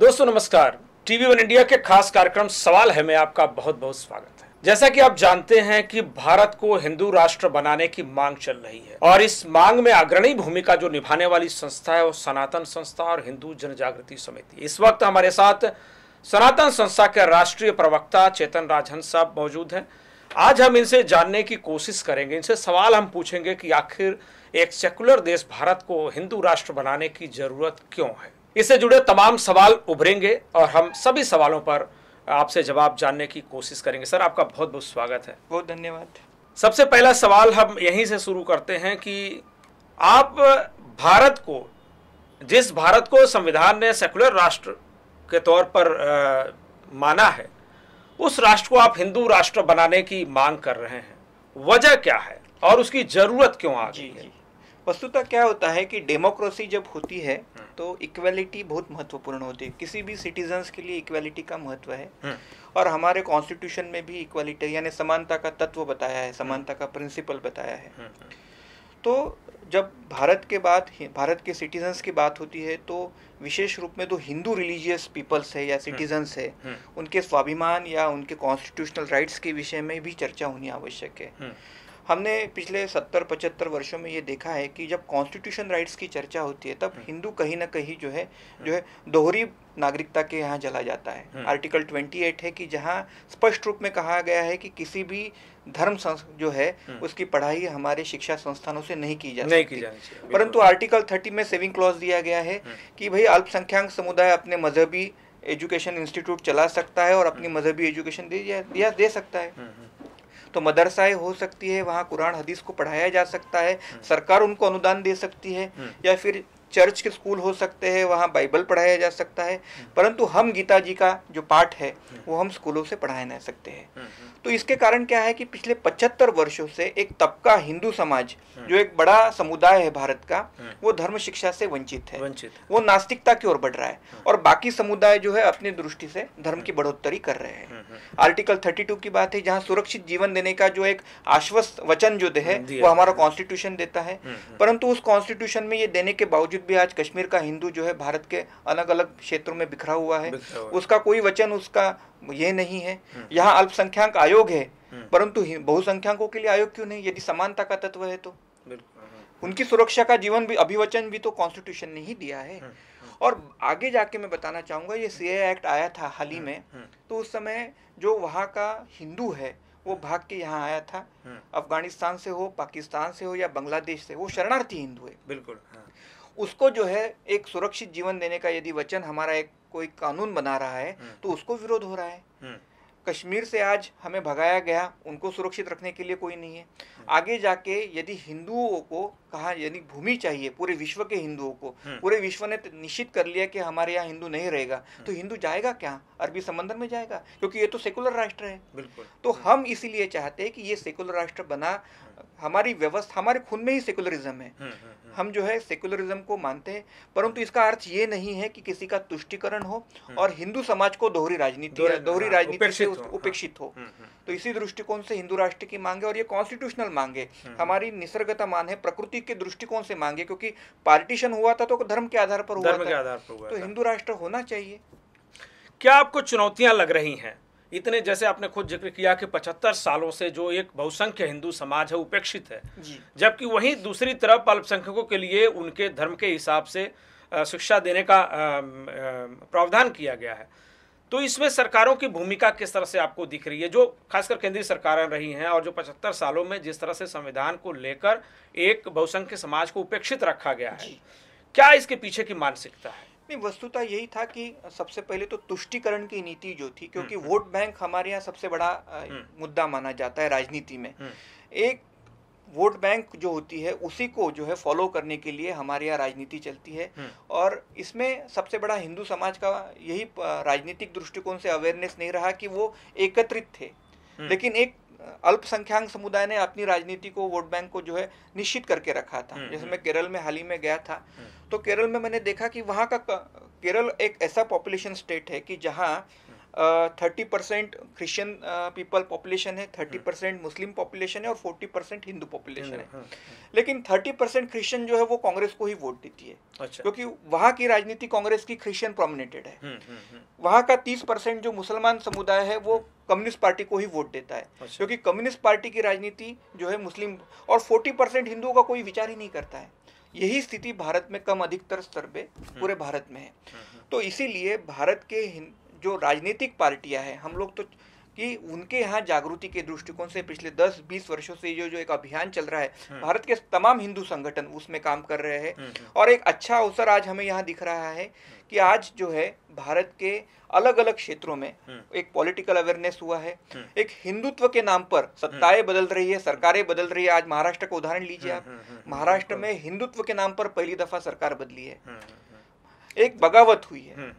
दोस्तों नमस्कार TV one India के खास कार्यक्रम सवाल है में आपका बहुत बहुत स्वागत है जैसा कि आप जानते हैं कि भारत को हिंदू राष्ट्र बनाने की मांग चल रही है और इस मांग में अग्रणी भूमिका जो निभाने वाली संस्था है वो सनातन संस्था और हिंदू जन जागृति समिति इस वक्त हमारे साथ सनातन संस्था के राष्ट्रीय प्रवक्ता चेतन राजन साहब मौजूद हैं आज हम इनसे जानने की कोशिश करेंगे इनसे सवाल हम पूछेंगे कि आखिर एक सेकुलर देश भारत को हिंदू राष्ट्र बनाने की जरूरत क्यों है इससे जुड़े तमाम सवाल उभरेंगे और हम सभी सवालों पर आपसे जवाब जानने की कोशिश करेंगे सर आपका बहुत बहुत स्वागत है बहुत धन्यवाद सबसे पहला सवाल हम यहीं से शुरू करते हैं कि आप भारत को जिस भारत को संविधान ने सेकुलर राष्ट्र के तौर पर आ, माना है उस राष्ट्र को आप हिंदू राष्ट्र बनाने की मांग कर रहे हैं वजह क्या है और उसकी जरूरत क्यों आ गई है वस्तुतः क्या होता है कि डेमोक्रेसी जब होती है हम्म। तो इक्वेलिटी बहुत महत्वपूर्ण होती है किसी भी सिटीजन्स के लिए इक्वेलिटी का महत्व है हम्म। और हमारे कॉन्स्टिट्यूशन में भी इक्वेलिटी यानी समानता का तत्व बताया है समानता का प्रिंसिपल बताया है हम्म, हम्म। तो जब भारत के बाद भारत के सिटीजन्स की बात होती है तो विशेष रूप में जो हिंदू रिलीजियस पीपल्स है या सिटीजन्स है उनके स्वाभिमान या उनके कॉन्स्टिट्यूशनल राइट्स के विषय में भी चर्चा होनी आवश्यक है हमने पिछले सत्तर पचहत्तर वर्षों में ये देखा है कि जब कॉन्स्टिट्यूशन राइट्स की चर्चा होती है तब हम्म। हिंदू कहीं ना कहीं जो है हम्म। जो है दोहरी नागरिकता के यहाँ जला जाता है आर्टिकल ट्वेंटी एट है कि जहाँ स्पष्ट रूप में कहा गया है कि किसी भी धर्म जो है हम्म। उसकी पढ़ाई हमारे शिक्षा संस्थानों से नहीं की जा नहीं की परंतु आर्टिकल थर्टी में सेविंग क्लॉज दिया गया है कि भाई अल्पसंख्याक समुदाय अपने मजहबी एजुकेशन इंस्टीट्यूट चला सकता है और अपनी मजहबी एजुकेशन दे, दे सकता है तो मदरसाएं हो सकती है वहाँ कुरान हदीस को पढ़ाया जा सकता है हम्म। सरकार उनको अनुदान दे सकती है हम्म। या फिर चर्च के स्कूल हो सकते हैं वहाँ बाइबल पढ़ाया जा सकता है हम्म। परंतु हम गीता जी का जो पाठ है वो हम स्कूलों से पढ़ाया नहीं सकते हैं तो इसके कारण क्या है कि पिछले 75 वर्षों से एक तबका हिंदू समाज हाँ। जो एक बड़ा समुदाय है भारत का हाँ। वो धर्म शिक्षा से वंचित है वंचित वो नास्तिकता की ओर बढ़ रहा है हाँ। और बाकी समुदाय जो है अपनी दृष्टि से धर्म की बढ़ोतरी कर रहे हैं आर्टिकल 32 की बात है जहाँ सुरक्षित जीवन देने का जो एक आश्वस्त वचन जो है वो हमारा कॉन्स्टिट्यूशन देता है परंतु उस कॉन्स्टिट्यूशन में ये देने के बावजूद भी आज कश्मीर का हिंदू जो है भारत के अलग अलग क्षेत्रों में बिखरा हुआ है उसका कोई वचन उसका ये नहीं है हम्म। यहाँ अल्पसंख्याक आयोग है हम्म। परंतु बहुसंख्याकों के लिए आयोग क्यों नहीं यदि समानता का तत्व है तो हाँ। उनकी सुरक्षा का जीवन भी अभिवचन भी तो कॉन्स्टिट्यूशन ने ही दिया है हम्म, और आगे जाके मैं बताना चाहूंगा ये सी एक्ट आया था हाल ही में तो उस समय जो वहाँ का हिंदू है वो भाग के यहाँ आया था अफगानिस्तान से हो पाकिस्तान से हो या बांग्लादेश से वो शरणार्थी हिंदू है बिल्कुल हाँ। उसको जो है एक सुरक्षित जीवन देने का यदि वचन हमारा एक कोई कानून बना रहा है हम्म। तो उसको विरोध हो रहा है हम्म। कश्मीर से आज हमें भगाया गया उनको सुरक्षित रखने के लिए कोई नहीं है हम्म। आगे जाके यदि हिंदुओं को कहा यानी भूमि चाहिए पूरे विश्व के हिंदुओं को पूरे विश्व ने निश्चित कर लिया कि हमारे यहाँ हिंदू नहीं रहेगा तो हिंदू जाएगा क्या अरबी समंदर में जाएगा क्योंकि ये तो सेकुलर राष्ट्र है तो हम इसीलिए चाहते हैं कि ये सेकुलर राष्ट्र बना हमारी व्यवस्था हमारे खून में ही सेकुलरिज्म है हम्म, हम्म, हम्म। हम जो है सेकुलरिज्म को मानते हैं परंतु इसका अर्थ ये नहीं है कि किसी का तुष्टिकरण हो और हिंदू समाज को दोहरी राजनीति दोहरी हाँ, राजनीति से उपेक्षित हो हाँ। तो इसी दृष्टिकोण से हिंदू राष्ट्र की मांग है और ये कॉन्स्टिट्यूशनल मांगे हमारी निसर्गता मान है प्रकृति के दृष्टिकोण से मांगे क्योंकि पार्टीशन हुआ था तो धर्म के आधार पर हुआ था तो हिंदू राष्ट्र होना चाहिए क्या आपको चुनौतियां लग रही हैं इतने जैसे आपने खुद जिक्र किया कि पचहत्तर सालों से जो एक बहुसंख्य हिंदू समाज है उपेक्षित है जबकि वहीं दूसरी तरफ अल्पसंख्यकों के लिए उनके धर्म के हिसाब से शिक्षा देने का प्रावधान किया गया है तो इसमें सरकारों की भूमिका किस तरह से आपको दिख रही है जो खासकर केंद्रीय सरकारें रही हैं और जो पचहत्तर सालों में जिस तरह से संविधान को लेकर एक बहुसंख्य समाज को उपेक्षित रखा गया है क्या इसके पीछे की मानसिकता है नहीं वस्तुता यही था कि सबसे पहले तो तुष्टिकरण की नीति जो थी क्योंकि हम्म, वोट हम्म। बैंक हमारे यहाँ सबसे बड़ा हम्म। मुद्दा माना जाता है राजनीति में एक वोट बैंक जो होती है उसी को जो है फॉलो करने के लिए हमारे यहाँ राजनीति चलती है और इसमें सबसे बड़ा हिंदू समाज का यही राजनीतिक दृष्टिकोण से अवेयरनेस नहीं रहा कि वो एकत्रित थे लेकिन एक अल्पसंख्याक समुदाय ने अपनी राजनीति को वोट बैंक को जो है निश्चित करके रखा था हम्म, जैसे हम्म। मैं केरल में हाल ही में गया था हम्म। तो केरल में मैंने देखा कि वहाँ का केरल एक ऐसा पॉपुलेशन स्टेट है कि जहाँ thirty percent Christian people population है थर्टी परसेंट मुस्लिम पॉपुलेशन है और फोर्टी परसेंट हिंदू पॉपुलेशन है हाँ, हाँ। लेकिन थर्टी परसेंट क्रिश्चियन जो है वो कांग्रेस को ही वोट देती है अच्छा। क्योंकि वहाँ की राजनीति कांग्रेस की क्रिश्चियन प्रोमिनेटेड है हम्म, हम्म, हम्म। वहाँ का तीस परसेंट जो मुसलमान समुदाय है वो कम्युनिस्ट पार्टी को ही वोट देता है अच्छा। क्योंकि कम्युनिस्ट पार्टी की राजनीति जो है मुस्लिम और फोर्टी परसेंट हिंदुओं का कोई विचार ही नहीं करता है यही स्थिति भारत में कम अधिकतर स्तर पे पूरे भारत में है तो इसीलिए भारत के जो राजनीतिक पार्टियां हैं हम लोग तो कि उनके यहाँ जागृति के दृष्टिकोण से पिछले 10-20 वर्षों से जो जो एक अभियान चल रहा है हम्म। भारत के तमाम हिंदू संगठन उसमें काम कर रहे हैं हम्म, हम्म। और एक अच्छा अवसर आज हमें यहाँ दिख रहा है कि आज जो है भारत के अलग अलग क्षेत्रों में एक पॉलिटिकल अवेयरनेस हुआ है एक हिंदुत्व के नाम पर सत्ताएं बदल रही है सरकारें बदल रही है आज महाराष्ट्र का उदाहरण लीजिए आप महाराष्ट्र में हिंदुत्व के नाम पर पहली दफा सरकार बदली है एक बगावत हुई है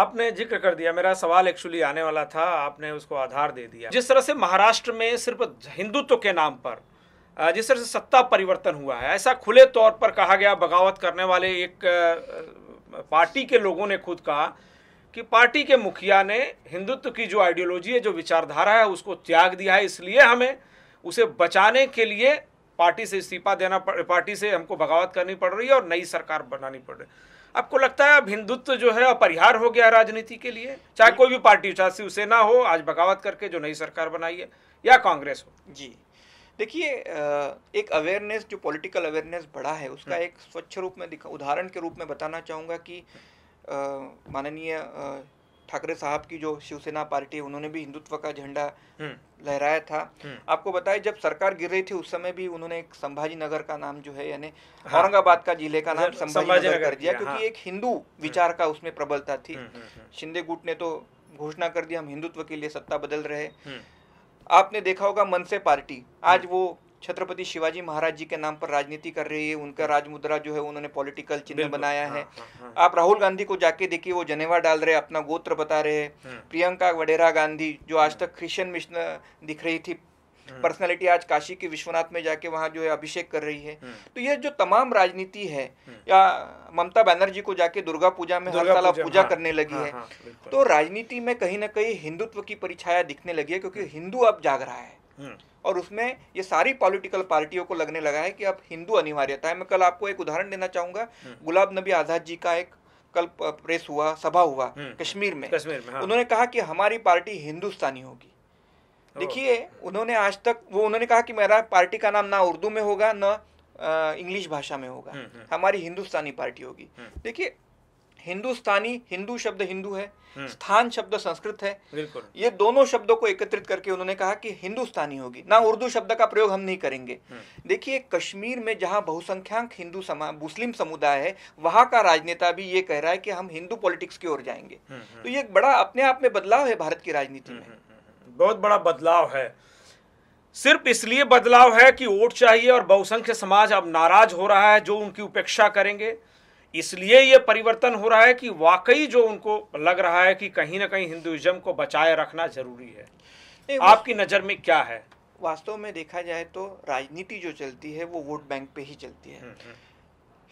आपने जिक्र कर दिया मेरा सवाल एक्चुअली आने वाला था आपने उसको आधार दे दिया जिस तरह से महाराष्ट्र में सिर्फ हिंदुत्व के नाम पर जिस तरह से सत्ता परिवर्तन हुआ है ऐसा खुले तौर पर कहा गया बगावत करने वाले एक पार्टी के लोगों ने खुद कहा कि पार्टी के मुखिया ने हिंदुत्व की जो आइडियोलॉजी है जो विचारधारा है उसको त्याग दिया है इसलिए हमें उसे बचाने के लिए पार्टी से इस्तीफा देना पार्टी से हमको बगावत करनी पड़ रही है और नई सरकार बनानी पड़ रही है आपको लगता है अब हिंदुत्व जो है अपरिहार हो गया राजनीति के लिए चाहे कोई भी पार्टी हो चाहे शिवसेना हो आज बगावत करके जो नई सरकार बनाई है या कांग्रेस हो जी देखिए एक अवेयरनेस जो पॉलिटिकल अवेयरनेस बढ़ा है उसका हम्म। एक स्वच्छ रूप में दिखा उदाहरण के रूप में बताना चाहूँगा कि माननीय ठाकरे साहब की जो शिवसेना पार्टी है उन्होंने भी हिंदुत्व का झंडा हम्म। लहराया था हम्म। आपको बताए जब सरकार गिर रही थी उस समय भी उन्होंने एक संभाजी नगर का नाम जो है यानी हाँ। औरंगाबाद का जिले का नाम संभाजी नगर कर दिया क्योंकि हाँ। एक हिंदू हम्म। विचार का उसमें प्रबलता थी शिंदे गुट ने तो घोषणा कर दिया हम हिंदुत्व के लिए सत्ता बदल रहे आपने देखा होगा मन से पार्टी आज वो छत्रपति शिवाजी महाराज जी के नाम पर राजनीति कर रही है उनका राजमुद्रा जो है उन्होंने पॉलिटिकल चिन्ह बनाया है हाँ हाँ, हाँ, हाँ, आप राहुल गांधी को जाके देखिए वो जनेवा डाल रहे अपना गोत्र बता रहे हैं हाँ। प्रियंका वडेरा गांधी जो आज तक क्रिश्चियन मिशन दिख रही थी पर्सनालिटी आज काशी के विश्वनाथ में जाके वहाँ जो है अभिषेक कर रही है तो ये जो तमाम राजनीति है या ममता बनर्जी को जाके दुर्गा पूजा में हर साल पूजा, करने लगी हाँ, है हाँ, तो राजनीति में कहीं ना कहीं हिंदुत्व की परिछाया दिखने लगी है क्योंकि हिंदू अब जाग रहा है और उसमें ये सारी पॉलिटिकल पार्टियों को लगने लगा है कि अब हिंदू अनिवार्यता है मैं कल आपको एक उदाहरण देना चाहूंगा हम्म। गुलाब नबी आज़ाद जी का एक कल प्रेस हुआ सभा हुआ हम्म। कश्मीर में कश्मीर में हाँ। उन्होंने कहा कि हमारी पार्टी हिंदुस्तानी होगी देखिए उन्होंने आज तक वो उन्होंने कहा कि मेरा पार्टी का नाम ना उर्दू में होगा ना इंग्लिश भाषा में होगा हम्म, हमारी हिंदुस्तानी पार्टी होगी देखिए हिंदुस्तानी हिंदू शब्द हिंदू है हम्म। स्थान शब्द संस्कृत है ये दोनों शब्दों को एकत्रित करके उन्होंने कहा कि हिंदुस्तानी होगी ना उर्दू शब्द का प्रयोग हम नहीं करेंगे हम्म। देखिए कश्मीर में जहां बहुसंख्यक हिंदू समाज मुस्लिम समुदाय है वहां का राजनेता भी ये कह रहा है कि हम हिंदू पॉलिटिक्स की ओर जाएंगे हम्म, तो ये एक बड़ा अपने आप में बदलाव है भारत की राजनीति में बहुत बड़ा बदलाव है सिर्फ इसलिए बदलाव है कि वोट चाहिए और बहुसंख्य समाज अब नाराज हो रहा है जो उनकी उपेक्षा करेंगे इसलिए ये परिवर्तन हो रहा है कि वाकई जो उनको लग रहा है कि कहीं ना कहीं हिंदुइज्म को बचाए रखना जरूरी है आपकी नज़र में क्या है वास्तव में देखा जाए तो राजनीति जो चलती है वो वोट बैंक पे ही चलती है हम्म, हम्म।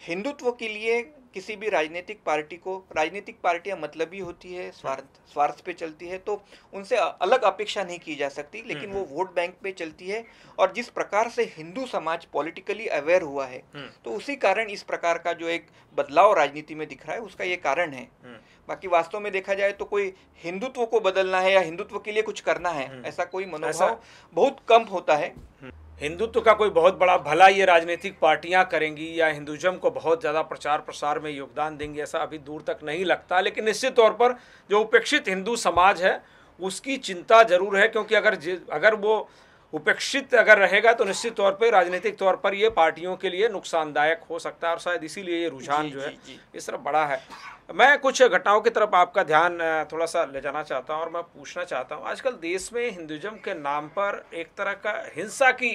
हिंदुत्व के लिए किसी भी राजनीतिक पार्टी को राजनीतिक पार्टियां मतलबी होती है स्वार्थ स्वार्थ पे चलती है तो उनसे अलग अपेक्षा नहीं की जा सकती हम्म, लेकिन हम्म। वो वोट बैंक पे चलती है और जिस प्रकार से हिंदू समाज पॉलिटिकली अवेयर हुआ है हम्म। तो उसी कारण इस प्रकार का जो एक बदलाव राजनीति में दिख रहा है उसका ये कारण है बाकी वास्तव में देखा जाए तो कोई हिंदुत्व को बदलना है या हिंदुत्व के लिए कुछ करना है ऐसा कोई मनोभाव बहुत कम होता है हिंदुत्व का कोई बहुत बड़ा भला ये राजनीतिक पार्टियां करेंगी या हिंदुज़म को बहुत ज़्यादा प्रचार प्रसार में योगदान देंगी ऐसा अभी दूर तक नहीं लगता लेकिन निश्चित तौर पर जो उपेक्षित हिंदू समाज है उसकी चिंता जरूर है क्योंकि अगर अगर वो उपेक्षित अगर रहेगा तो निश्चित तौर पर राजनीतिक तौर पर ये पार्टियों के लिए नुकसानदायक हो सकता है और शायद इसीलिए ये रुझान जो है इस तरफ बड़ा है मैं कुछ घटनाओं की तरफ आपका ध्यान थोड़ा सा ले जाना चाहता हूँ और मैं पूछना चाहता हूँ आजकल देश में हिंदुज़म के नाम पर एक तरह का हिंसा की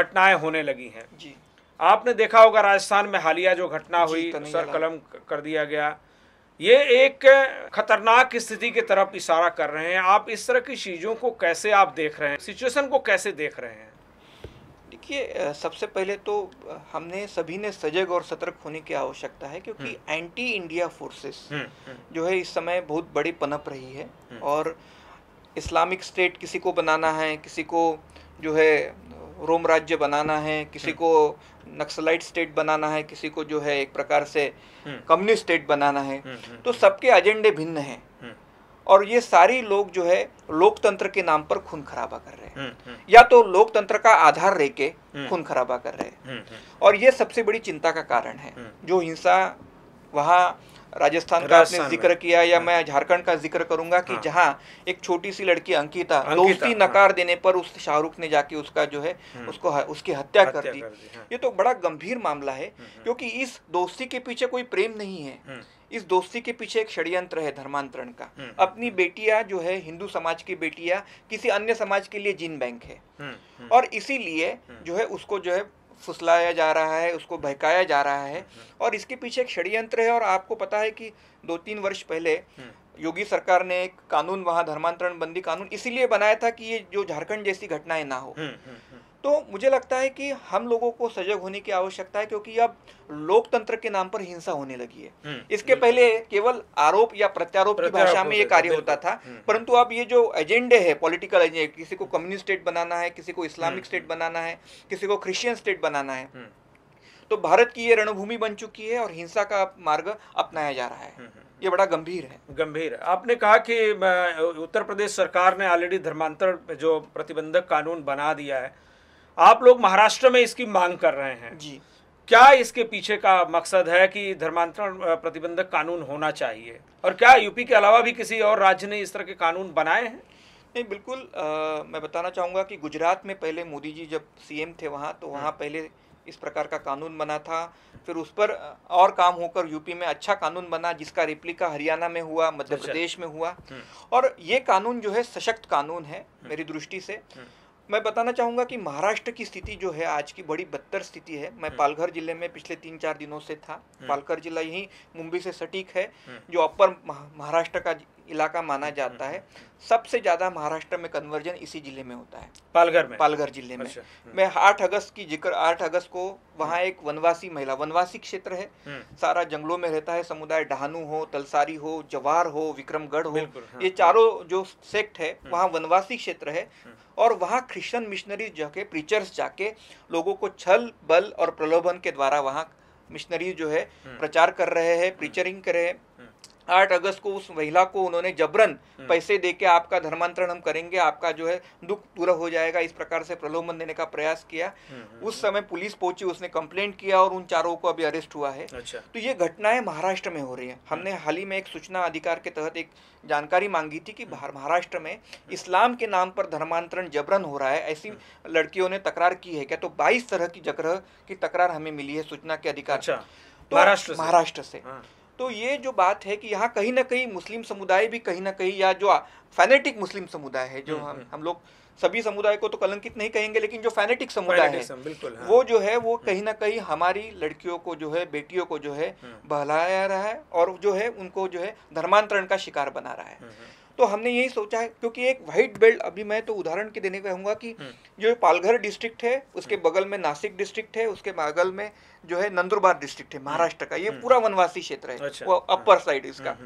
घटनाएं होने लगी हैं जी आपने देखा होगा राजस्थान में हालिया जो घटना हुई सर कलम कर दिया गया ये एक खतरनाक स्थिति की तरफ इशारा कर रहे हैं आप इस तरह की चीज़ों को कैसे आप देख रहे हैं सिचुएशन को कैसे देख रहे हैं देखिए सबसे पहले तो हमने सभी ने सजग और सतर्क होने की आवश्यकता है क्योंकि एंटी इंडिया फोर्सेस जो है इस समय बहुत बड़ी पनप रही है हम्म। और इस्लामिक स्टेट किसी को बनाना है किसी को जो है रोम राज्य बनाना है किसी हम्म। को नक्सलाइट स्टेट बनाना है किसी को जो है एक प्रकार से हम्म। कम्युनिस्ट स्टेट बनाना है हम्म, तो सबके एजेंडे भिन्न हैं और ये सारी लोग जो है लोकतंत्र के नाम पर खून खराबा कर रहे हैं या तो लोकतंत्र का आधार रह के खून खराबा कर रहे हैं और ये सबसे बड़ी चिंता का कारण है जो हिंसा वहाँ राजस्थान का आपने जिक्र किया या हाँ। मैं झारखंड का जिक्र करूंगा कि जहाँ एक छोटी सी लड़की अंकिता दोस्ती हाँ। नकार देने पर उस शाहरुख ने जाके उसका जो है हम्म। उसको उसकी हत्या कर दी हाँ। ये तो बड़ा गंभीर मामला है हम्म, हम्म। क्योंकि इस दोस्ती के पीछे कोई प्रेम नहीं है इस दोस्ती के पीछे एक षड्यंत्र है धर्मांतरण का अपनी बेटिया जो है हिंदू समाज की बेटिया किसी अन्य समाज के लिए जिन बैंक है और इसीलिए जो है उसको जो है फुसलाया जा रहा है उसको बहकाया जा रहा है और इसके पीछे एक षड्यंत्र है और आपको पता है कि दो तीन वर्ष पहले हम्म। योगी सरकार ने एक कानून वहाँ धर्मांतरण बंदी कानून इसीलिए बनाया था कि ये जो झारखंड जैसी घटनाएं ना हो हुँ, हुँ, हुँ. तो मुझे लगता है कि हम लोगों को सजग होने की आवश्यकता है क्योंकि अब लोकतंत्र के नाम पर हिंसा होने लगी है हम्म, इसके पहले केवल आरोप या प्रत्यारोप की भाषा में ये कार्य होता था हम्म। परंतु अब ये जो एजेंडे है पॉलिटिकल एजेंडे किसी को कम्युनिस्ट स्टेट बनाना है किसी को इस्लामिक हम्म, स्टेट बनाना है किसी को क्रिश्चियन स्टेट बनाना है तो भारत की ये रणभूमि बन चुकी है और हिंसा का मार्ग अपनाया जा रहा है ये बड़ा गंभीर है गंभीर आपने कहा कि उत्तर प्रदेश सरकार ने ऑलरेडी धर्मांतर जो प्रतिबंधक कानून बना दिया है आप लोग महाराष्ट्र में इसकी मांग कर रहे हैं जी क्या इसके पीछे का मकसद है कि धर्मांतरण प्रतिबंधक कानून होना चाहिए और क्या यूपी के अलावा भी किसी और राज्य ने इस तरह के कानून बनाए हैं नहीं बिल्कुल आ, मैं बताना चाहूँगा कि गुजरात में पहले मोदी जी जब सीएम थे वहाँ तो वहाँ पहले इस प्रकार का कानून बना था फिर उस पर और काम होकर यूपी में अच्छा कानून बना जिसका रिप्लिका हरियाणा में हुआ मध्य अच्छा। प्रदेश में हुआ हम्म। और ये कानून जो है सशक्त कानून है हम्म। मेरी दृष्टि से हम्म। मैं बताना चाहूँगा कि महाराष्ट्र की स्थिति जो है आज की बड़ी बदतर स्थिति है मैं हम्म। पालघर जिले में पिछले तीन चार दिनों से था हम्म। पालघर जिला यही मुंबई से सटीक है हम्म। जो अपर महाराष्ट्र का इलाका माना जाता है सबसे ज़्यादा महाराष्ट्र में कन्वर्जन इसी जिले में होता है पालघर में पालघर जिले में अच्छा, हम्म। मैं आठ अगस्त की जिक्र आठ अगस्त को वहाँ एक वनवासी महिला वनवासी क्षेत्र है हम्म। सारा जंगलों में रहता है समुदाय डहानू हो तलसारी हो जवार हो विक्रमगढ़ हो हाँ, ये हाँ। चारों जो सेक्ट है हम्म। वहाँ वनवासी क्षेत्र है और वहाँ क्रिश्चियन मिशनरी जाके प्रीचर्स जाके लोगों को छल बल और प्रलोभन के द्वारा वहाँ मिशनरी जो है प्रचार कर रहे हैं प्रीचरिंग कर रहे हैं आठ अगस्त को उस महिला को उन्होंने जबरन हम्म। पैसे दे के आपका धर्मांतरण हम करेंगे आपका जो है दुख पूरा हो जाएगा इस प्रकार से प्रलोभन देने का प्रयास किया हम्म, हम्म, उस समय पुलिस पहुंची उसने कंप्लेंट किया और उन चारों को अभी अरेस्ट हुआ है अच्छा। तो ये घटनाएं महाराष्ट्र में हो रही है हमने हाल ही में एक सूचना अधिकार के तहत एक जानकारी मांगी थी कि महाराष्ट्र में इस्लाम के नाम पर धर्मांतरण जबरन हो रहा है ऐसी लड़कियों ने तकरार की है क्या तो बाईस तरह की जगह की तकरार हमें मिली है सूचना के अधिकार अच्छा। तो महाराष्ट्र से, से। हाँ। तो ये जो बात है कि यहाँ कहीं ना कहीं मुस्लिम समुदाय भी कहीं ना कहीं या जो फैनेटिक मुस्लिम समुदाय है जो हम्म, हम हम्म। हम लोग सभी समुदाय को तो कलंकित नहीं कहेंगे लेकिन जो फैनेटिक समुदाय है हाँ। वो जो है वो हम्म। कहीं ना कहीं हमारी लड़कियों को जो है बेटियों को जो है बहलाया रहा है और जो है उनको जो है धर्मांतरण का शिकार बना रहा है तो हमने यही सोचा है क्योंकि एक व्हाइट बेल्ट अभी मैं तो उदाहरण के देने कहूँगा कि हम्म। जो पालघर डिस्ट्रिक्ट है उसके हम्म। बगल में नासिक डिस्ट्रिक्ट है उसके बगल में जो है नंदुरबार डिस्ट्रिक्ट है हम्म। महाराष्ट्र का ये पूरा वनवासी क्षेत्र है अच्छा। वो अपर साइड इसका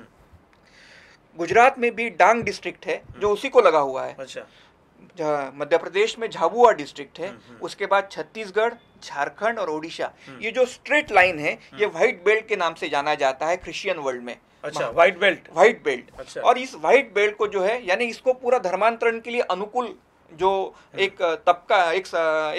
गुजरात में भी डांग डिस्ट्रिक्ट है जो उसी को लगा हुआ है अच्छा मध्य प्रदेश में झाबुआ डिस्ट्रिक्ट है हम्म, हम्म। उसके बाद छत्तीसगढ़ झारखंड और उड़ीसा हम्म। ये जो स्ट्रेट लाइन है ये व्हाइट बेल्ट के नाम से जाना जाता है क्रिश्चियन वर्ल्ड में अच्छा व्हाइट बेल्ट व्हाइट बेल्ट अच्छा। और इस व्हाइट बेल्ट को जो है यानी इसको पूरा धर्मांतरण के लिए अनुकूल जो एक तबका एक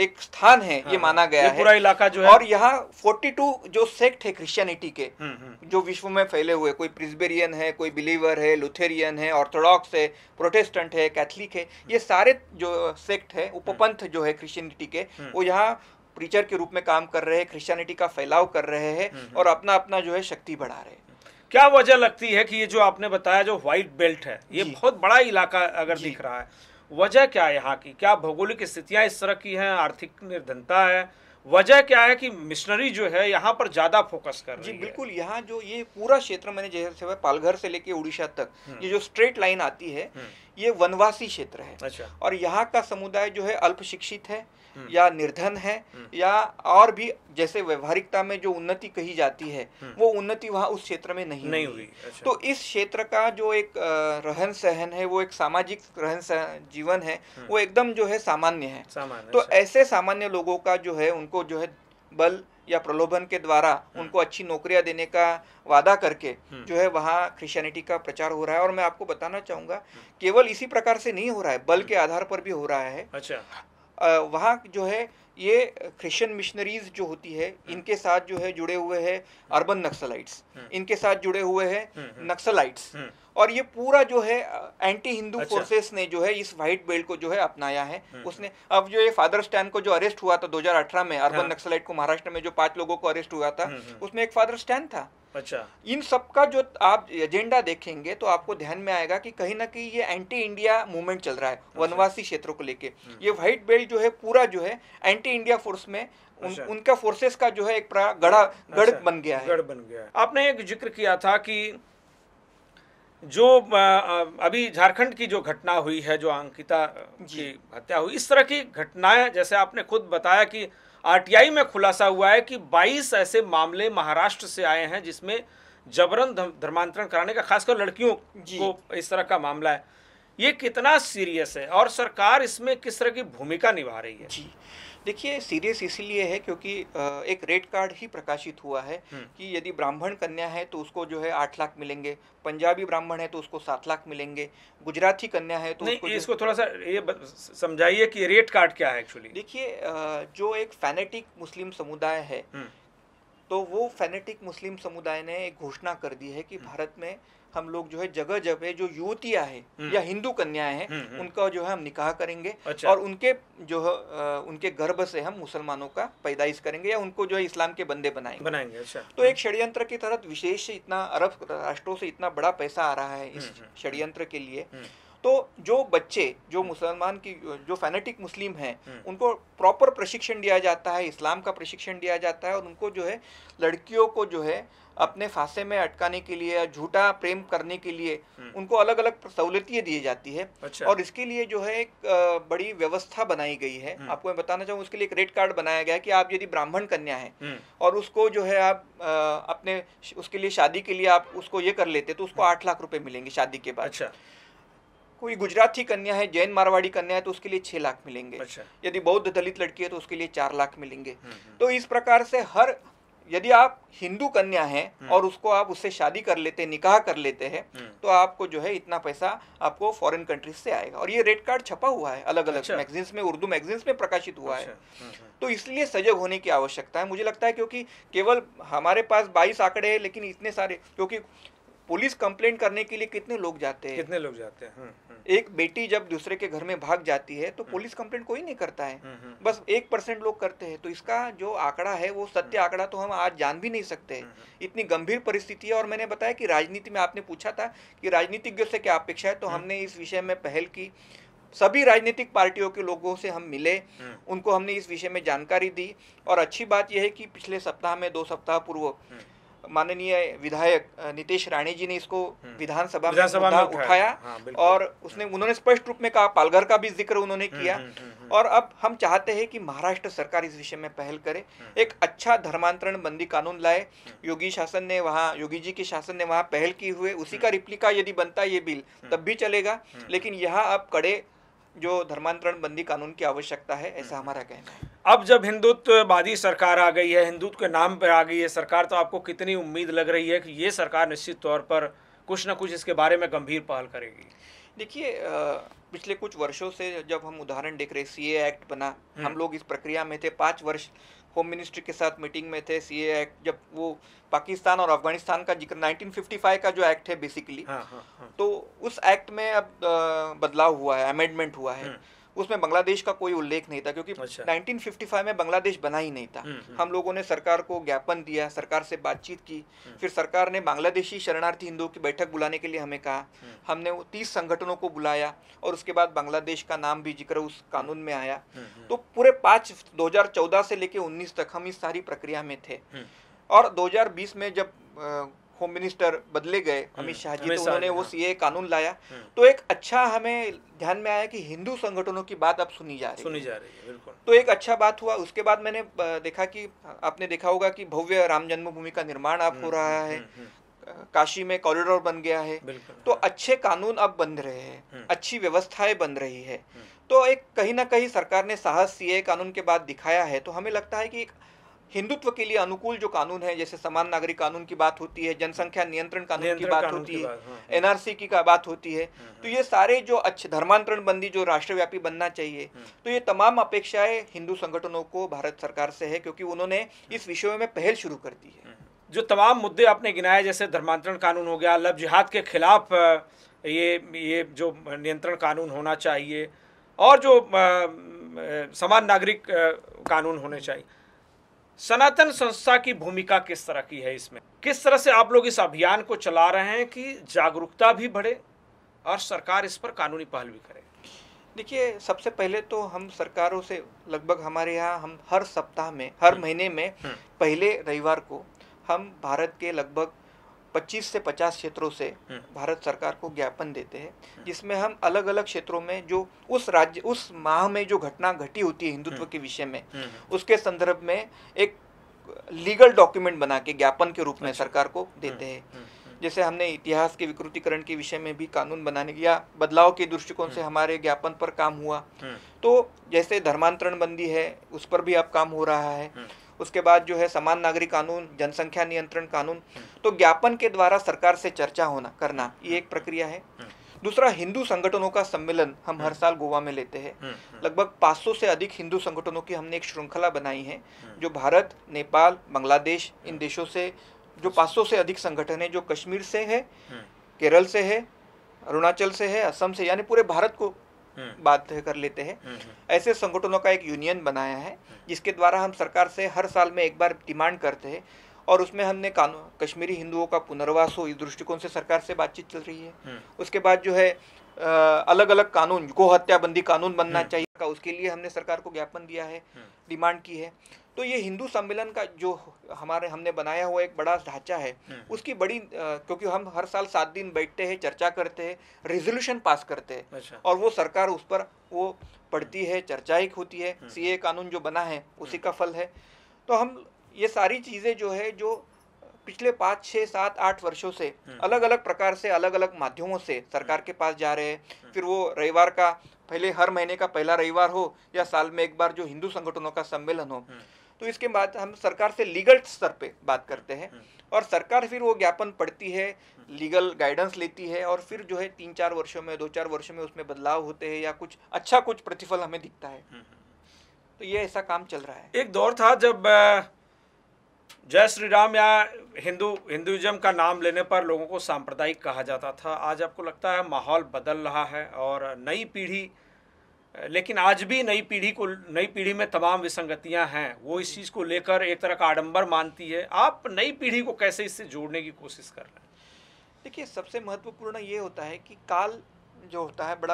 एक स्थान है हाँ, ये माना गया ये है पूरा इलाका जो है और यहाँ 42 जो सेक्ट है क्रिश्चियनिटी के हम्म, हम्म। जो विश्व में फैले हुए कोई प्रिस्बेरियन है कोई बिलीवर है लुथेरियन है ऑर्थोडॉक्स है प्रोटेस्टेंट है कैथलिक है ये हम्म। सारे जो सेक्ट है उपपंथ जो है क्रिश्चियनिटी के वो यहाँ प्रीचर के रूप में काम कर रहे हैं क्रिश्चियनिटी का फैलाव कर रहे हैं और अपना अपना जो है शक्ति बढ़ा रहे हैं क्या वजह लगती है कि ये जो आपने बताया जो व्हाइट बेल्ट है ये बहुत बड़ा इलाका अगर दिख रहा है वजह क्या है यहाँ की क्या भौगोलिक स्थितियाँ इस तरह की हैं आर्थिक निर्धनता है वजह क्या है कि मिशनरी जो है यहाँ पर ज्यादा फोकस कर रही जी बिल्कुल यहाँ जो ये पूरा क्षेत्र मैंने जैसे पालघर से लेके उड़ीसा तक हम्म। ये जो स्ट्रेट लाइन आती है हम्म। ये वनवासी क्षेत्र है अच्छा और यहाँ का समुदाय जो है अल्प शिक्षित है हम्म। या निर्धन है हम्म। या और भी जैसे व्यवहारिकता में जो उन्नति कही जाती है हम्म। वो उन्नति वहाँ उस क्षेत्र में नहीं, नहीं हुई अच्छा। तो इस क्षेत्र का जो एक रहन सहन है वो एक सामाजिक रहन सहन जीवन है वो एकदम जो है सामान्य है सामान्य, तो अच्छा। ऐसे सामान्य लोगों का जो है उनको जो है बल या प्रलोभन के द्वारा उनको अच्छी नौकरियां देने का वादा करके जो है वहाँ क्रिश्चियनिटी का प्रचार हो रहा है और मैं आपको बताना चाहूंगा केवल इसी प्रकार से नहीं हो रहा है बल के आधार पर भी हो रहा है अच्छा वहाँ जो है ये क्रिश्चियन मिशनरीज जो होती है हम्म। इनके साथ जो है जुड़े हुए हैं अर्बन हम्म। नक्सलाइट्स हम्म। इनके साथ जुड़े हुए हैं नक्सलाइट्स और ये पूरा जो है एंटी हिंदू अच्छा। फोर्सेस ने जो है इस व्हाइट बेल्ट को जो है अपनाया है हम्म, उसने हम्म। अब जो ये फादर स्टैन को जो अरेस्ट हुआ था 2018 में अर्बन नक्सलाइट हाँ। को महाराष्ट्र में जो पांच लोगों को अरेस्ट हुआ था हम्म, उसमें एक फादर स्टैन था अच्छा इन सब का जो आप एजेंडा देखेंगे तो आपको ध्यान में आएगा कि कहीं ना कहीं ये एंटी इंडिया मूवमेंट चल रहा है अच्छा। वनवासी क्षेत्रों को लेके ये व्हाइट बेल्ट जो है पूरा जो है एंटी इंडिया फोर्स में उन, अच्छा। उनका फोर्सेस का जो है एक गढ़ा अच्छा। गढ़ बन गया है गढ़ बन गया आपने एक जिक्र किया था कि जो अभी झारखंड की जो घटना हुई है जो अंकिता की हत्या हुई इस तरह की घटनाएं जैसे आपने खुद बताया कि आरटीआई में खुलासा हुआ है कि 22 ऐसे मामले महाराष्ट्र से आए हैं जिसमें जबरन धर्मांतरण कराने का खासकर लड़कियों को इस तरह का मामला है ये कितना सीरियस है और सरकार इसमें किस तरह की भूमिका निभा रही है जी देखिए सीरियस इसीलिए है क्योंकि एक रेड कार्ड ही प्रकाशित हुआ है हम्म। कि यदि ब्राह्मण कन्या है तो उसको जो है आठ लाख मिलेंगे पंजाबी ब्राह्मण है तो उसको सात लाख मिलेंगे गुजराती कन्या है तो उसको इसको थोड़ा सा ये समझाइए कि रेड कार्ड क्या है एक्चुअली देखिए जो एक फैनेटिक मुस्लिम समुदाय है हम्म। तो वो फैनेटिक मुस्लिम समुदाय ने एक घोषणा कर दी है कि हम्म। भारत में हम लोग जो है जगह जगह जो युवतियां हैं हम्म। या हिंदू कन्याएं हैं हम्म, हम्म। उनका जो है हम निकाह करेंगे अच्छा। और उनके जो है उनके गर्भ से हम मुसलमानों का पैदाइश करेंगे या उनको जो है इस्लाम के बंदे बनाएंगे बनाएंगे अच्छा तो एक षड्यंत्र की तरह विशेष इतना अरब राष्ट्रों से इतना बड़ा पैसा आ रहा है इस षड्यंत्र के लिए तो जो बच्चे जो मुसलमान की जो फैनेटिक मुस्लिम हैं हम्म। उनको प्रॉपर प्रशिक्षण दिया जाता है इस्लाम का प्रशिक्षण दिया जाता है और उनको जो है लड़कियों को जो है अपने फांसे में अटकाने के लिए या झूठा प्रेम करने के लिए हम्म। उनको अलग अलग सहूलियतें दी जाती है अच्छा। और इसके लिए जो है एक बड़ी व्यवस्था बनाई गई है हम्म। आपको मैं बताना चाहूँ उसके लिए एक रेड कार्ड बनाया गया है कि आप यदि ब्राह्मण कन्या है और उसको जो है आप अपने उसके लिए शादी के लिए आप उसको ये कर लेते तो उसको आठ लाख रुपए मिलेंगे शादी के बाद अच्छा कोई गुजराती कन्या है जैन मारवाड़ी कन्या है तो उसके लिए छह लाख मिलेंगे अच्छा। यदि बौद्ध दलित लड़की है तो उसके लिए चार लाख मिलेंगे हम्म, हम्म। तो इस प्रकार से हर यदि आप हिंदू कन्या हैं हम्म। और उसको आप उससे शादी कर लेते हैं निकाह कर लेते हैं तो आपको जो है इतना पैसा आपको फॉरेन कंट्रीज से आएगा और ये रेड कार्ड छपा हुआ है अलग अलग मैगजीन्स में उर्दू मैगजीन्स में प्रकाशित हुआ है अच्छा। तो इसलिए सजग होने की आवश्यकता है मुझे लगता है क्योंकि केवल हमारे पास बाईस आंकड़े हैं लेकिन इतने सारे क्योंकि पुलिस कंप्लेंट करने के लिए कितने लोग जाते हैं कितने लोग जाते हैं हम्म, हम्म। एक बेटी जब दूसरे के घर में भाग जाती है तो हम्म। पुलिस कंप्लेंट कोई नहीं करता है बस एक परसेंट लोग करते हैं तो इसका जो आंकड़ा है वो सत्य आंकड़ा तो हम आज जान भी नहीं सकते इतनी गंभीर परिस्थिति है और मैंने बताया कि राजनीति में आपने पूछा था कि राजनीतिज्ञों से क्या अपेक्षा है तो हमने इस विषय में पहल की सभी राजनीतिक पार्टियों के लोगों से हम मिले उनको हमने इस विषय में जानकारी दी और अच्छी बात यह है कि पिछले सप्ताह में दो सप्ताह पूर्व माननीय विधायक नितेश राणे जी ने इसको हम्म। विधानसभा में, उठाया हाँ, और उसने उन्होंने स्पष्ट रूप में कहा पालघर का भी जिक्र उन्होंने हम्म, किया हम्म, और अब हम चाहते हैं कि महाराष्ट्र सरकार इस विषय में पहल करे एक अच्छा धर्मांतरण बंदी कानून लाए योगी शासन ने वहाँ योगी जी के शासन ने वहाँ पहल की हुए उसी का रिप्लिका यदि बनता ये बिल तब भी चलेगा लेकिन यह अब कड़े जो धर्मांतरण बंदी कानून की आवश्यकता है ऐसा हमारा कहना है अब जब हिंदुत्ववादी सरकार आ गई है हिंदुत्व के नाम पर आ गई है सरकार तो आपको कितनी उम्मीद लग रही है कि ये सरकार निश्चित तौर पर कुछ ना कुछ इसके बारे में गंभीर पहल करेगी देखिए पिछले कुछ वर्षों से जब हम उदाहरण देख रहे सी एक्ट बना हम्म। हम लोग इस प्रक्रिया में थे पाँच वर्ष होम मिनिस्ट्री के साथ मीटिंग में थे सी एक्ट जब वो पाकिस्तान और अफगानिस्तान का जिक्र 1955 का जो एक्ट है बेसिकली हाँ, हाँ, हाँ. तो उस एक्ट में अब बदलाव हुआ है अमेंडमेंट हुआ है हम्म। उसमें बांग्लादेश का कोई उल्लेख नहीं था क्योंकि अच्छा। 1955 में बांग्लादेश बना ही नहीं था हम्म, हम्म। हम लोगों ने सरकार को ज्ञापन दिया सरकार से बातचीत की हम्म। फिर सरकार ने बांग्लादेशी शरणार्थी हिंदुओं की बैठक बुलाने के लिए हमें कहा हमने तीस संगठनों को बुलाया और उसके बाद बांग्लादेश का नाम भी जिक्र उस कानून में आया तो पूरे पाँच दो से लेकर उन्नीस तक हम इस सारी प्रक्रिया में थे और दो में जब होम मिनिस्टर बदले गए हम्म, अमित शाह जी तो उन्होंने वो सीए हाँ। कानून लाया हम्म। तो एक अच्छा हमें ध्यान में आया कि हिंदू संगठनों की बात अब सुनी जा रही सुनी जा रही है बिल्कुल तो एक अच्छा बात हुआ उसके बाद मैंने देखा कि आपने देखा होगा कि भव्य राम जन्मभूमि का निर्माण अब हम्म, हो रहा है काशी में कॉरिडोर बन गया है तो अच्छे कानून अब बन रहे हैं अच्छी व्यवस्थाएं बन रही है तो एक कहीं ना कहीं सरकार ने साहस सीए कानून के बाद दिखाया है तो हमें लगता है कि एक हिंदुत्व के लिए अनुकूल जो कानून है जैसे समान नागरिक कानून की बात होती है जनसंख्या नियंत्रण कानून नियंत्रन की बात कानून होती है हाँ, हाँ। एनआरसी की का बात होती है हाँ, तो ये सारे जो अच्छे धर्मांतरण बंदी जो राष्ट्रव्यापी बनना चाहिए तो ये तमाम अपेक्षाएं हिंदू संगठनों को भारत सरकार से है क्योंकि उन्होंने इस विषय में पहल शुरू कर दी है जो तमाम मुद्दे आपने गिनाए जैसे धर्मांतरण कानून हो गया लव जिहाद के खिलाफ ये ये जो नियंत्रण कानून होना चाहिए और जो समान नागरिक कानून होने चाहिए सनातन संस्था की भूमिका किस तरह की है इसमें किस तरह से आप लोग इस अभियान को चला रहे हैं कि जागरूकता भी बढ़े और सरकार इस पर कानूनी पहल भी करे देखिए सबसे पहले तो हम सरकारों से लगभग हमारे यहाँ हम हर सप्ताह में हर हम्म। महीने में हम्म। पहले रविवार को हम भारत के लगभग पच्चीस से पचास क्षेत्रों से हम्म। भारत सरकार को ज्ञापन देते हैं हम्म। जिसमें हम अलग अलग क्षेत्रों में जो उस राज्य उस माह में जो घटना घटी होती है हिंदुत्व हम्म। के विषय में उसके संदर्भ में एक लीगल डॉक्यूमेंट बना के ज्ञापन के रूप में अच्छा। सरकार को देते हैं जैसे हमने इतिहास के विकृतिकरण के विषय में भी कानून बनाने या बदलाव के दृष्टिकोण से हमारे ज्ञापन पर काम हुआ तो जैसे धर्मांतरण बंदी है उस पर भी अब काम हो रहा है उसके बाद जो है समान नागरिक कानून जनसंख्या नियंत्रण कानून तो ज्ञापन के द्वारा सरकार से चर्चा होना करना ये एक प्रक्रिया है दूसरा हिंदू संगठनों का सम्मेलन हम हर साल गोवा में लेते हैं लगभग 500 से अधिक हिंदू संगठनों की हमने एक श्रृंखला बनाई है जो भारत नेपाल बांग्लादेश इन देशों से जो 500 से अधिक संगठन है जो कश्मीर से है केरल से है अरुणाचल से है असम से यानी पूरे भारत को हम्म। बात कर लेते हैं हम्म, हम्म। ऐसे संगठनों का एक यूनियन बनाया है जिसके द्वारा हम सरकार से हर साल में एक बार डिमांड करते हैं और उसमें हमने कानून कश्मीरी हिंदुओं का पुनर्वास हो इस दृष्टिकोण से सरकार से बातचीत चल रही है उसके बाद जो है अलग अलग कानून गो हत्याबंदी कानून बनना चाहिए उसके लिए हमने सरकार को ज्ञापन दिया है डिमांड की है तो ये हिंदू सम्मेलन का जो हमारे हमने बनाया हुआ एक बड़ा ढांचा है हम्म। उसकी बड़ी क्योंकि हम हर साल सात दिन बैठते हैं चर्चा करते हैं रेजोल्यूशन पास करते हैं अच्छा। और वो सरकार उस पर वो पढ़ती है एक होती है हम्म। सीए कानून जो बना है उसी हम्म। का फल है तो हम ये सारी चीज़ें जो है जो पिछले पाँच छः सात आठ वर्षों से अलग अलग प्रकार से अलग अलग माध्यमों से सरकार के पास जा रहे हैं फिर वो रविवार का पहले हर महीने का पहला रविवार हो या साल में एक बार जो हिंदू संगठनों का सम्मेलन हो तो इसके बाद हम सरकार से लीगल स्तर पे बात करते हैं हम्म। और सरकार फिर वो ज्ञापन पढ़ती है लीगल गाइडेंस लेती है और फिर जो है तीन चार वर्षों में दो चार वर्षों में उसमें बदलाव होते हैं या कुछ अच्छा कुछ प्रतिफल हमें दिखता है हम्म, हम्म। तो ये ऐसा काम चल रहा है एक दौर था जब जय श्री राम या हिंदू हिंदुज़म का नाम लेने पर लोगों को सांप्रदायिक कहा जाता था आज आपको लगता है माहौल बदल रहा है और नई पीढ़ी लेकिन आज भी नई पीढ़ी को नई पीढ़ी में तमाम विसंगतियां हैं वो इस चीज़ को लेकर एक तरह का आडंबर मानती है आप नई पीढ़ी को कैसे इससे जोड़ने की कोशिश कर रहे हैं देखिए सबसे महत्वपूर्ण ये होता है कि काल जो होता है बड़ा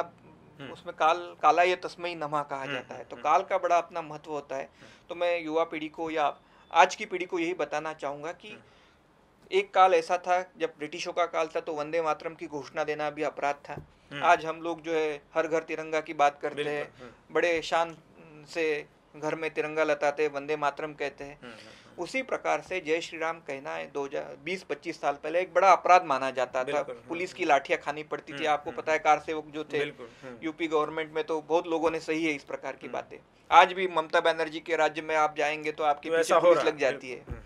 हम्म। उसमें काल काला या तस्मय नमा कहा हम्म, जाता हम्म, है तो काल का बड़ा अपना महत्व होता है तो मैं युवा पीढ़ी को या आज की पीढ़ी को यही बताना चाहूँगा कि एक काल ऐसा था जब ब्रिटिशों का काल था तो वंदे मातरम की घोषणा देना भी अपराध था हम्म। आज हम लोग जो है हर घर तिरंगा की बात करते हैं हम्म। बड़े शान से घर में तिरंगा लताते वंदे मातरम कहते हैं हम्म, उसी प्रकार से जय श्री राम कहना है दो हजार बीस पच्चीस साल पहले एक बड़ा अपराध माना जाता था पुलिस की लाठियां खानी पड़ती थी आपको पता है कार सेवक जो थे यूपी गवर्नमेंट में तो बहुत लोगों ने सही है इस प्रकार की बातें आज भी ममता बनर्जी के राज्य में आप जाएंगे तो आपकी तो पीछे पुलिस लग जाती है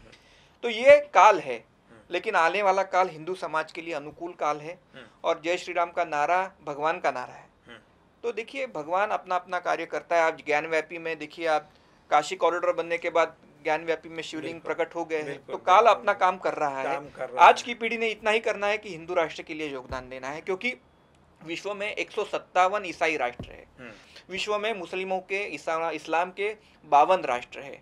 तो ये काल है लेकिन आने वाला काल हिंदू समाज के लिए अनुकूल काल है हम्म। और जय श्री राम का नारा भगवान का नारा है हम्म। तो देखिए भगवान अपना अपना कार्य करता है आप व्यापी में देखिए आप काशी कॉरिडोर बनने के बाद ज्ञान व्यापी में शिवलिंग प्रकट हो गए हैं तो काल अपना काम कर रहा है आज की पीढ़ी ने इतना ही करना है कि हिंदू राष्ट्र के लिए योगदान देना है क्योंकि विश्व में एक ईसाई राष्ट्र है हम्म। विश्व में मुस्लिमों के इस्लाम के बावन राष्ट्र है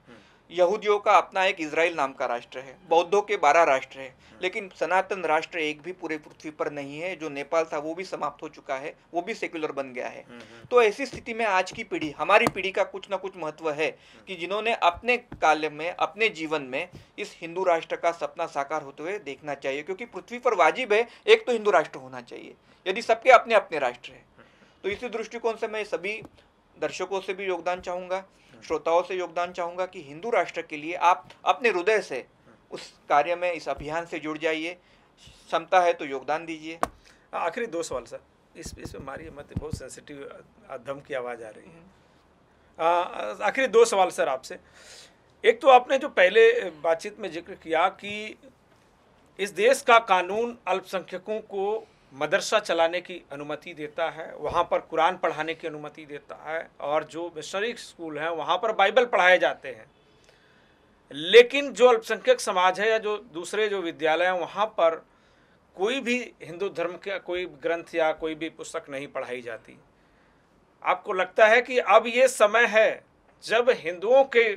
यहूदियों का अपना एक इसराइल नाम का राष्ट्र है बौद्धों के बारह राष्ट्र है हम्म। लेकिन सनातन राष्ट्र एक भी पूरे पृथ्वी पर नहीं है जो नेपाल था वो भी समाप्त हो चुका है वो भी सेक्युलर बन गया है हम्म, हम्म। तो ऐसी स्थिति में आज की पीढ़ी हमारी पीढ़ी का कुछ ना कुछ महत्व है कि जिन्होंने अपने काल में अपने जीवन में इस हिंदू राष्ट्र का सपना साकार होते हुए देखना चाहिए क्योंकि पृथ्वी पर वाजिब है एक तो हिंदू राष्ट्र होना चाहिए यदि सबके अपने अपने राष्ट्र है तो इसी दृष्टिकोण से मैं सभी दर्शकों से भी योगदान चाहूँगा श्रोताओं से योगदान चाहूँगा कि हिंदू राष्ट्र के लिए आप अपने हृदय से उस कार्य में इस अभियान से जुड़ जाइए क्षमता है तो योगदान दीजिए हाँ, आखिरी दो सवाल सर इस इसमें मारिए मत बहुत सेंसिटिव अधम की आवाज़ आ रही है हम्म। आखिरी दो सवाल सर आपसे एक तो आपने जो पहले बातचीत में जिक्र किया कि इस देश का कानून अल्पसंख्यकों को मदरसा चलाने की अनुमति देता है वहाँ पर कुरान पढ़ाने की अनुमति देता है और जो मिशनरी स्कूल हैं वहाँ पर बाइबल पढ़ाए जाते हैं लेकिन जो अल्पसंख्यक समाज है या जो दूसरे जो विद्यालय हैं वहाँ पर कोई भी हिंदू धर्म का कोई ग्रंथ या कोई भी पुस्तक नहीं पढ़ाई जाती आपको लगता है कि अब ये समय है जब हिंदुओं के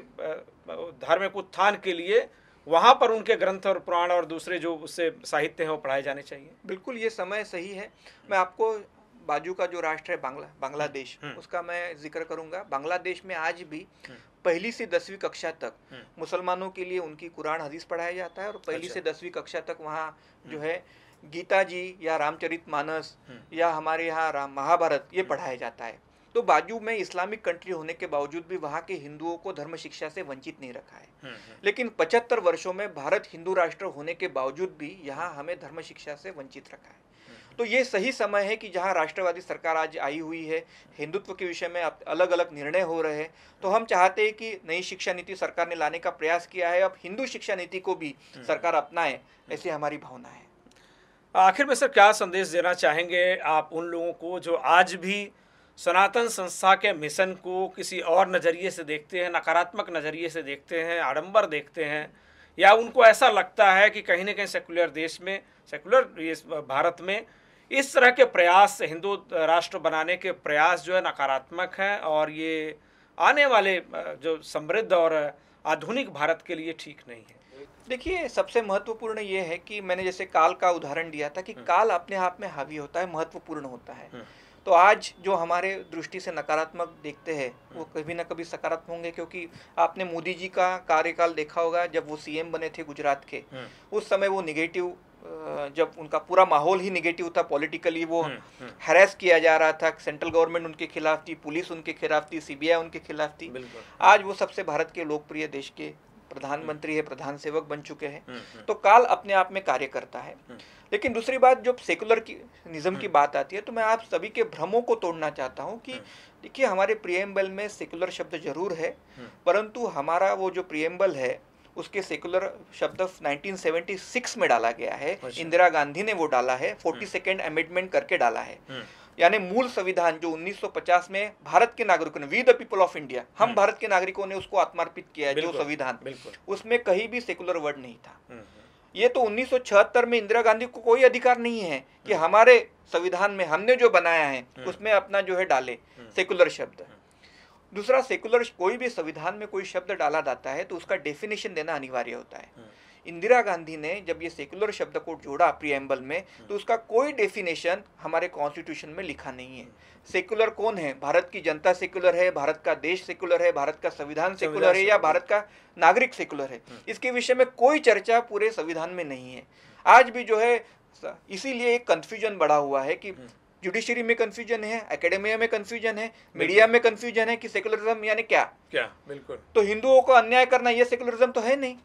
धार्मिक उत्थान के लिए वहाँ पर उनके ग्रंथ और पुराण और दूसरे जो उससे साहित्य हैं वो पढ़ाए जाने चाहिए बिल्कुल ये समय सही है मैं आपको बाजू का जो राष्ट्र है बांग्ला बांग्लादेश हम्म, हम्म। उसका मैं जिक्र करूंगा बांग्लादेश में आज भी हम्म। पहली से दसवीं कक्षा तक मुसलमानों के लिए उनकी कुरान हदीस पढ़ाया जाता है और पहली अच्छा। से दसवीं कक्षा तक वहाँ जो है गीता जी या रामचरित मानस या हमारे यहाँ राम महाभारत ये पढ़ाया जाता है तो बाजू में इस्लामिक कंट्री होने के बावजूद भी वहाँ के हिंदुओं को धर्म शिक्षा से वंचित नहीं रखा है हम्म, हम्म। लेकिन पचहत्तर वर्षों में भारत हिंदू राष्ट्र होने के बावजूद भी यहाँ हमें धर्म शिक्षा से वंचित रखा है हम्म, तो ये सही समय है कि जहाँ राष्ट्रवादी सरकार आज आई हुई है हिंदुत्व के विषय में अलग अलग निर्णय हो रहे हैं तो हम चाहते हैं कि नई शिक्षा नीति सरकार ने लाने का प्रयास किया है अब हिंदू शिक्षा नीति को भी सरकार अपनाए ऐसी हमारी भावना है आखिर में सर क्या संदेश देना चाहेंगे आप उन लोगों को जो आज भी सनातन संस्था के मिशन को किसी और नज़रिए से देखते हैं नकारात्मक नज़रिए से देखते हैं आडंबर देखते हैं या उनको ऐसा लगता है कि कहीं ना कहीं सेकुलर देश में सेकुलर भारत में इस तरह के प्रयास हिंदू राष्ट्र बनाने के प्रयास जो है नकारात्मक हैं और ये आने वाले जो समृद्ध और आधुनिक भारत के लिए ठीक नहीं है देखिए सबसे महत्वपूर्ण ये है कि मैंने जैसे काल का उदाहरण दिया था कि हम्म। काल अपने आप में हावी होता है महत्वपूर्ण होता है हम्म। तो आज जो हमारे दृष्टि से नकारात्मक देखते हैं वो कभी ना कभी सकारात्मक होंगे क्योंकि आपने मोदी जी का कार्यकाल देखा होगा जब वो सीएम बने थे गुजरात के हम्म। उस समय वो निगेटिव जब उनका पूरा माहौल ही निगेटिव था पॉलिटिकली वो हैरेस हम्म, हम्म। किया जा रहा था सेंट्रल गवर्नमेंट उनके खिलाफ थी पुलिस उनके खिलाफ थी सीबीआई उनके खिलाफ थी आज वो सबसे भारत के लोकप्रिय देश के प्रधानमंत्री है प्रधान सेवक बन चुके हैं हम्म, हम्म। तो काल अपने आप में कार्य करता है हम्म। लेकिन दूसरी बात जब सेकुलर की निज्म की बात आती है तो मैं आप सभी के भ्रमों को तोड़ना चाहता हूँ कि देखिए हमारे प्रियम्बल में सेकुलर शब्द जरूर है परंतु हमारा वो जो प्रियम्बल है उसके सेकुलर शब्द 1976 में डाला गया है अच्छा। इंदिरा गांधी ने वो डाला है फोर्टी सेकेंड अमेंडमेंट करके डाला है यानी मूल संविधान जो 1950 में भारत के नागरिकों ने we the people of India हम हम्म। भारत के नागरिकों ने उसको आत्मार्पित किया है जो संविधान उसमें कहीं भी सेकुलर वर्ड नहीं था हम्म, हम्म। ये तो 1976 में इंदिरा गांधी को कोई अधिकार नहीं है कि हमारे संविधान में हमने जो बनाया है उसमें अपना जो है डाले सेकुलर शब्द दूसरा सेकुलर कोई भी संविधान में कोई शब्द डाला जाता है तो उसका डेफिनेशन देना अनिवार्य होता है इंदिरा गांधी ने जब ये सेकुलर शब्द को जोड़ा प्रियम्बल में हम्म। तो उसका कोई डेफिनेशन हमारे कॉन्स्टिट्यूशन में लिखा नहीं है सेकुलर कौन है भारत की जनता सेकुलर है भारत का देश सेकुलर है भारत का संविधान सेकुलर है या भारत का नागरिक सेकुलर है हम्म। इसके विषय में कोई चर्चा पूरे संविधान में नहीं है आज भी जो है इसीलिए एक कंफ्यूजन बढ़ा हुआ है कि जुडिशरी हम्म। में कंफ्यूजन है अकेडेमिया में कंफ्यूजन है मीडिया में कंफ्यूजन है कि सेकुलरिज्म यानी क्या क्या बिल्कुल तो हिंदुओं को अन्याय करना ये सेकुलरिज्म तो है नहीं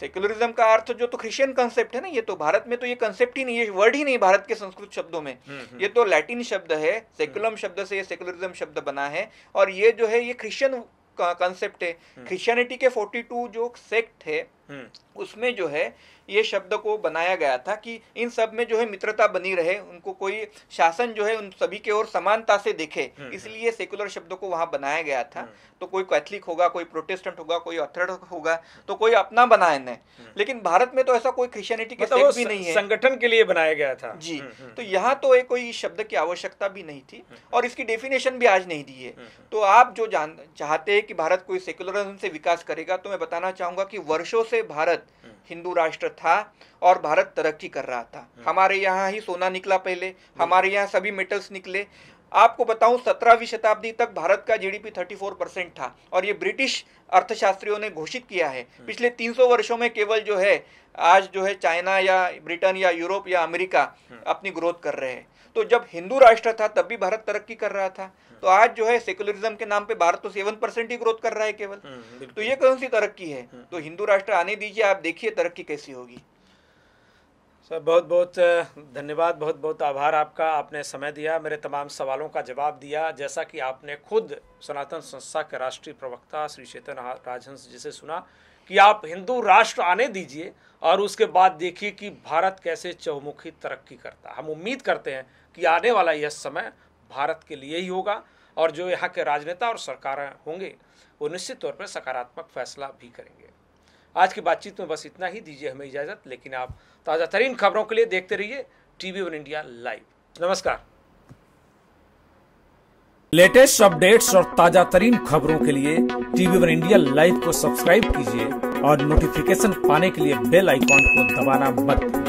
सेकुलरिज्म का अर्थ जो तो क्रिश्चियन कंसेप्ट है ना ये तो भारत में तो ये कंसेप्ट ही नहीं ये वर्ड ही नहीं भारत के संस्कृत शब्दों में हम्म, हम्म। ये तो लैटिन शब्द है सेकुलम हम्म। शब्द से ये सेक्युलरिज्म शब्द बना है और ये जो है ये क्रिश्चियन कंसेप्ट है क्रिश्चियनिटी के 42 जो सेक्ट है हम्म। उसमें जो है ये शब्द को बनाया गया था कि इन सब में जो है मित्रता बनी रहे उनको कोई शासन जो है उन सभी के और समानता से देखे हम्म, हम्म। इसलिए सेकुलर शब्द को वहां बनाया गया था तो कोई कैथलिक होगा कोई प्रोटेस्टेंट होगा कोई ऑर्थोडॉक्स होगा तो कोई अपना बनाए न लेकिन भारत में तो ऐसा कोई क्रिश्चियनिटी के मतलब भी नहीं है संगठन के लिए बनाया गया था जी तो यहाँ तो एक कोई शब्द की आवश्यकता भी नहीं थी और इसकी डेफिनेशन भी आज नहीं दी है तो आप जो चाहते हैं कि भारत कोई सेकुलरिज्म से विकास करेगा तो मैं बताना चाहूंगा कि वर्षों से पूरे भारत हम्म। हिंदू राष्ट्र था और भारत तरक्की कर रहा था हम्म। हमारे यहाँ ही सोना निकला पहले हम्म। हमारे यहाँ सभी मेटल्स निकले आपको बताऊं सत्रहवीं शताब्दी तक भारत का जीडीपी 34 परसेंट था और ये ब्रिटिश अर्थशास्त्रियों ने घोषित किया है पिछले 300 वर्षों में केवल जो है आज जो है चाइना या ब्रिटेन या यूरोप या अमेरिका अपनी ग्रोथ कर रहे हैं तो जब हिंदू राष्ट्र था तब भी भारत तरक्की कर रहा था तो हम्म। आज जो है सेकुलरिज्म के नाम पे भारत तो सेवन परसेंट ही ग्रोथ कर रहा है केवल हम्म, तो ये कौन सी तरक्की है हम्म। तो हिंदू राष्ट्र आने दीजिए आप देखिए तरक्की कैसी होगी सर बहुत बहुत धन्यवाद बहुत बहुत आभार आपका आपने समय दिया मेरे तमाम सवालों का जवाब दिया जैसा कि आपने खुद सनातन संस्था के राष्ट्रीय प्रवक्ता श्री चेतन राजहंस जी से सुना कि आप हिंदू राष्ट्र आने दीजिए और उसके बाद देखिए कि भारत कैसे चौमुखी तरक्की करता हम उम्मीद करते हैं कि आने वाला यह समय भारत के लिए ही होगा और जो यहाँ के राजनेता और सरकार होंगे वो निश्चित तौर पर सकारात्मक फैसला भी करेंगे आज की बातचीत में बस इतना ही दीजिए हमें इजाज़त लेकिन आप ताज़ा तरीन खबरों के लिए देखते रहिए टीवी वन इंडिया लाइव नमस्कार लेटेस्ट अपडेट्स और ताजा तरीन खबरों के लिए टीवी वन इंडिया लाइव को सब्सक्राइब कीजिए और नोटिफिकेशन पाने के लिए बेल आइकॉन को दबाना मत